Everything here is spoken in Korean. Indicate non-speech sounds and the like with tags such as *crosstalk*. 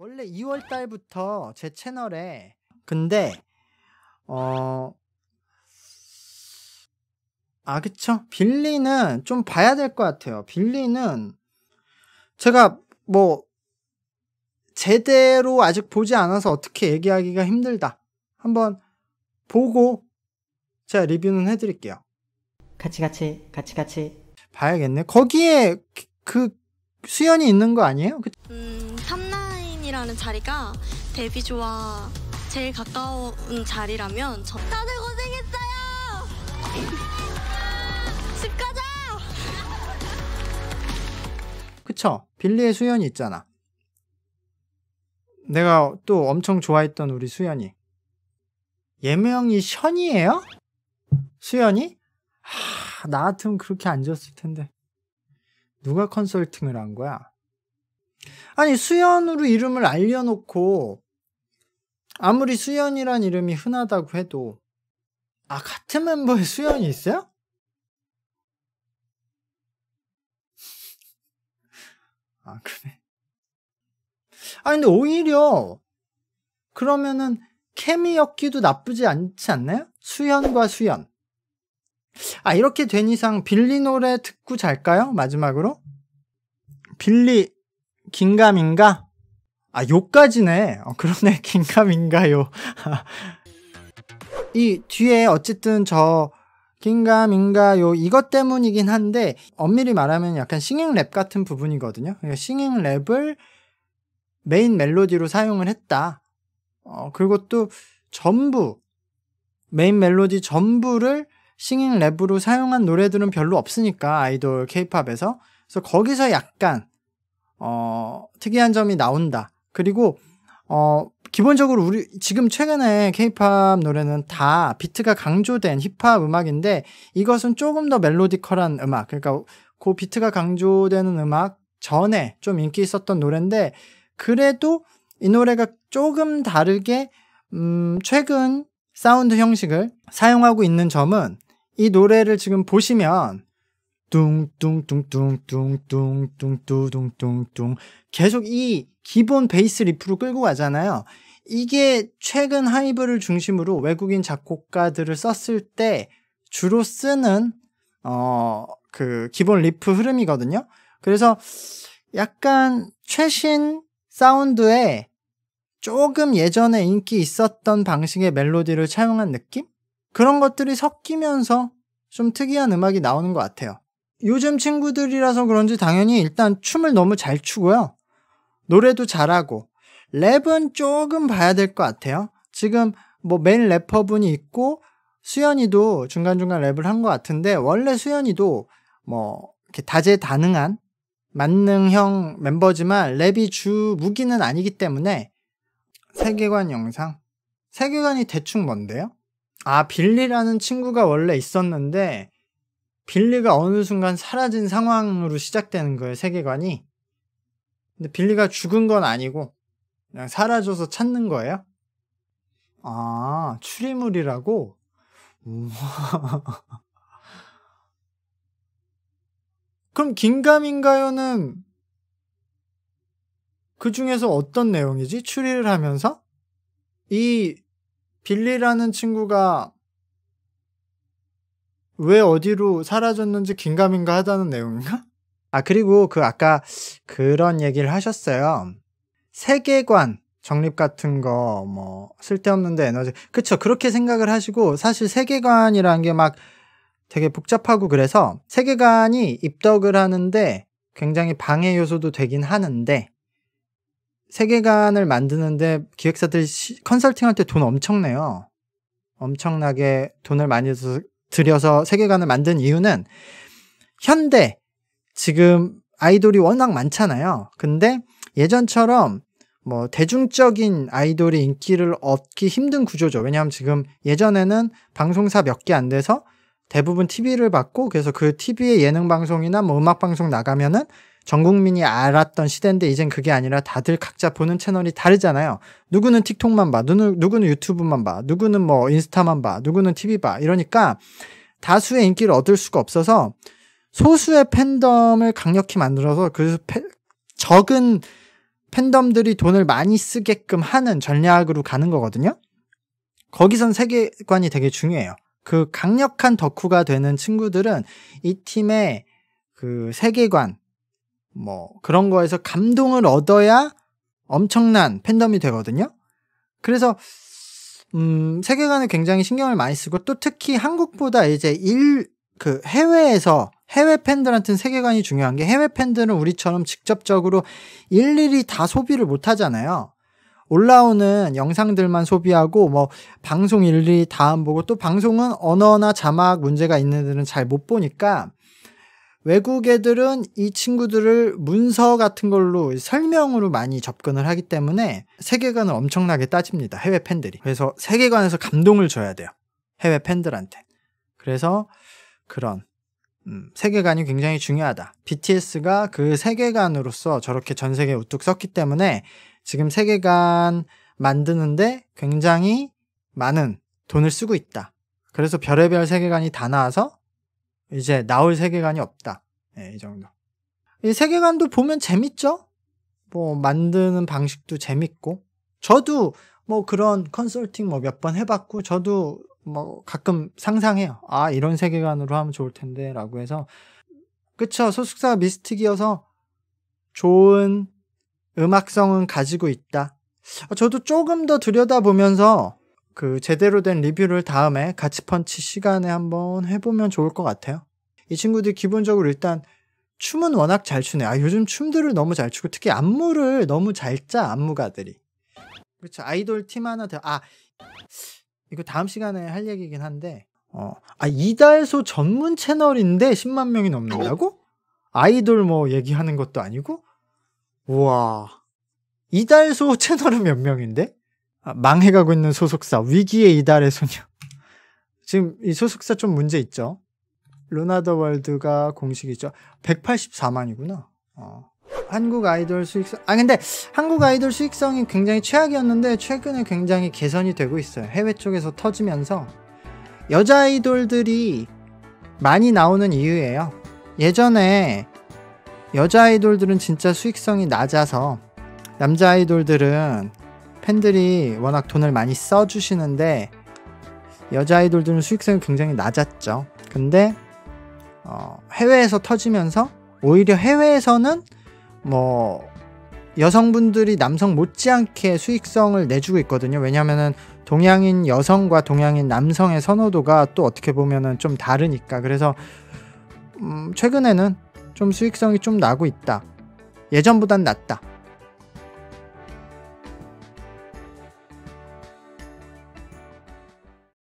원래 2월 달부터 제 채널에 근데 어 아, 그쵸? 빌리는 좀 봐야 될 것 같아요. 빌리는 제가 뭐 제대로 아직 보지 않아서 어떻게 얘기하기가 힘들다. 한번 보고 제가 리뷰는 해드릴게요. 같이 같이 같이 같이 봐야겠네. 거기에 그, 그 수연이 있는 거 아니에요? 그... 음, 3... 1번이라는 자리가 데뷔조와 제일 가까운 자리라면 저 다들 고생했어요! *laughs* 집 가자! 그쵸? 빌리의 수연이 있잖아. 내가 또 엄청 좋아했던 우리 수연이. 예명이 션이에요? 수연이? 하, 나 같으면 그렇게 안 지었을 텐데. 누가 컨설팅을 한 거야? 아니 수연으로 이름을 알려놓고 아무리 수연이란 이름이 흔하다고 해도 아 같은 멤버에 수연이 있어요? 아 그래 아 근데 오히려 그러면은 케미 엮기도 나쁘지 않지 않나요? 수연과 수연 아 이렇게 된 이상 빌리 노래 듣고 잘까요? 마지막으로 빌리 긴가민가? 아, 요까지네. 어, 그러네. *laughs* 긴가민가요. *laughs* 이 뒤에 어쨌든 저 긴가민가요 이것 때문이긴 한데 엄밀히 말하면 약간 싱잉랩 같은 부분이거든요. 그러니까 싱잉랩을 메인 멜로디로 사용을 했다. 어, 그리고 또 전부 메인 멜로디 전부를 싱잉랩으로 사용한 노래들은 별로 없으니까 아이돌 케이팝에서 그래서 거기서 약간 어, 특이한 점이 나온다. 그리고 어, 기본적으로 우리 지금 최근에 케이팝 노래는 다 비트가 강조된 힙합 음악인데 이것은 조금 더 멜로디컬한 음악. 그러니까 그 비트가 강조되는 음악 전에 좀 인기 있었던 노래인데 그래도 이 노래가 조금 다르게 음, 최근 사운드 형식을 사용하고 있는 점은 이 노래를 지금 보시면 뚱뚱뚱뚱뚱뚱뚱뚱뚱뚱 뚱 계속 이 기본 베이스 리프로 끌고 가잖아요. 이게 최근 하이브를 중심으로 외국인 작곡가들을 썼을 때 주로 쓰는 어 그 기본 리프 흐름이거든요. 그래서 약간 최신 사운드에 조금 예전에 인기 있었던 방식의 멜로디를 차용한 느낌? 그런 것들이 섞이면서 좀 특이한 음악이 나오는 것 같아요. 요즘 친구들이라서 그런지 당연히 일단 춤을 너무 잘 추고요. 노래도 잘하고 랩은 조금 봐야 될 것 같아요. 지금 뭐 맨 래퍼분이 있고 수연이도 중간중간 랩을 한 것 같은데 원래 수연이도 뭐 이렇게 다재다능한 만능형 멤버지만 랩이 주 무기는 아니기 때문에 세계관 영상 세계관이 대충 뭔데요? 아 빌리라는 친구가 원래 있었는데 빌리가 어느 순간 사라진 상황으로 시작되는 거예요, 세계관이. 근데 빌리가 죽은 건 아니고, 그냥 사라져서 찾는 거예요? 아, 추리물이라고? 우와. *laughs* 그럼 긴가민가요는 그 중에서 어떤 내용이지? 추리를 하면서? 이 빌리라는 친구가 왜 어디로 사라졌는지 긴가민가 하다는 내용인가? *laughs* 아, 그리고 그 아까 그런 얘기를 하셨어요. 세계관 정립 같은 거 뭐 쓸데없는데 에너지. 그쵸. 그렇게 생각을 하시고 사실 세계관이라는 게 막 되게 복잡하고 그래서 세계관이 입덕을 하는데 굉장히 방해 요소도 되긴 하는데 세계관을 만드는데 기획사들 컨설팅할 때 돈 엄청 내요. 엄청나게 돈을 많이 써서 들여서 세계관을 만든 이유는 현대 지금 아이돌이 워낙 많잖아요. 근데 예전처럼 뭐 대중적인 아이돌이 인기를 얻기 힘든 구조죠. 왜냐하면 지금 예전에는 방송사 몇 개 안 돼서 대부분 TV를 받고 그래서 그 TV의 예능 방송이나 뭐 음악 방송 나가면은 전 국민이 알았던 시대인데 이젠 그게 아니라 다들 각자 보는 채널이 다르잖아요. 누구는 틱톡만 봐, 누구는, 누구는 유튜브만 봐, 누구는 뭐 인스타만 봐, 누구는 TV 봐. 이러니까 다수의 인기를 얻을 수가 없어서 소수의 팬덤을 강력히 만들어서 그 패, 적은 팬덤들이 돈을 많이 쓰게끔 하는 전략으로 가는 거거든요. 거기선 세계관이 되게 중요해요. 그 강력한 덕후가 되는 친구들은 이 팀의 그 세계관, 뭐 그런 거에서 감동을 얻어야 엄청난 팬덤이 되거든요. 그래서 음, 세계관에 굉장히 신경을 많이 쓰고 또 특히 한국보다 이제 일그 해외에서 해외 팬들한테는 세계관이 중요한 게 해외 팬들은 우리처럼 직접적으로 일일이 다 소비를 못 하잖아요. 올라오는 영상들만 소비하고 뭐 방송 일일이 다안 보고 또 방송은 언어나 자막 문제가 있는 애들은 잘 못 보니까 외국 애들은 이 친구들을 문서 같은 걸로 설명으로 많이 접근을 하기 때문에 세계관을 엄청나게 따집니다. 해외 팬들이. 그래서 세계관에서 감동을 줘야 돼요. 해외 팬들한테. 그래서 그런 음, 세계관이 굉장히 중요하다. BTS가 그 세계관으로서 저렇게 전 세계에 우뚝 섰기 때문에 지금 세계관 만드는데 굉장히 많은 돈을 쓰고 있다. 그래서 별의별 세계관이 다 나와서 이제 나올 세계관이 없다. 네, 이 정도. 이 세계관도 보면 재밌죠? 뭐 만드는 방식도 재밌고 저도 뭐 그런 컨설팅 뭐 몇 번 해봤고 저도 뭐 가끔 상상해요. 아 이런 세계관으로 하면 좋을 텐데라고 해서 그쵸 소속사 미스틱이어서 좋은 음악성은 가지고 있다. 저도 조금 더 들여다보면서 그 제대로 된 리뷰를 다음에 같이 펀치 시간에 한번 해보면 좋을 것 같아요. 이친구들 기본적으로 일단 춤은 워낙 잘 추네. 아, 요즘 춤들을 너무 잘 추고 특히 안무를 너무 잘 짜, 안무가들이. 그렇죠. 아이돌 팀 하나 더. 아, 이거 다음 시간에 할 얘기긴 한데. 어, 아, 이달소 전문 채널인데 10만 명이 넘는다고? 아이돌 뭐 얘기하는 것도 아니고? 우와. 이달소 채널은 몇 명인데? 망해가고 있는 소속사 위기에 이달의 소녀. 지금 이 소속사 좀 문제 있죠. 루나더 월드가 공식이죠. 184만이구나. 어. 한국 아이돌 수익성 아 근데 한국 아이돌 수익성이 굉장히 최악이었는데 최근에 굉장히 개선이 되고 있어요. 해외 쪽에서 터지면서 여자 아이돌들이 많이 나오는 이유예요. 예전에 여자 아이돌들은 진짜 수익성이 낮아서 남자 아이돌들은 팬들이 워낙 돈을 많이 써주시는데 여자 아이돌들은 수익성이 굉장히 낮았죠. 근데 어, 해외에서 터지면서 오히려 해외에서는 뭐 여성분들이 남성 못지않게 수익성을 내주고 있거든요. 왜냐면은 하 동양인 여성과 동양인 남성의 선호도가 또 어떻게 보면은 좀 다르니까. 그래서 음, 최근에는 좀 수익성이 좀 나고 있다. 예전보단 낫다.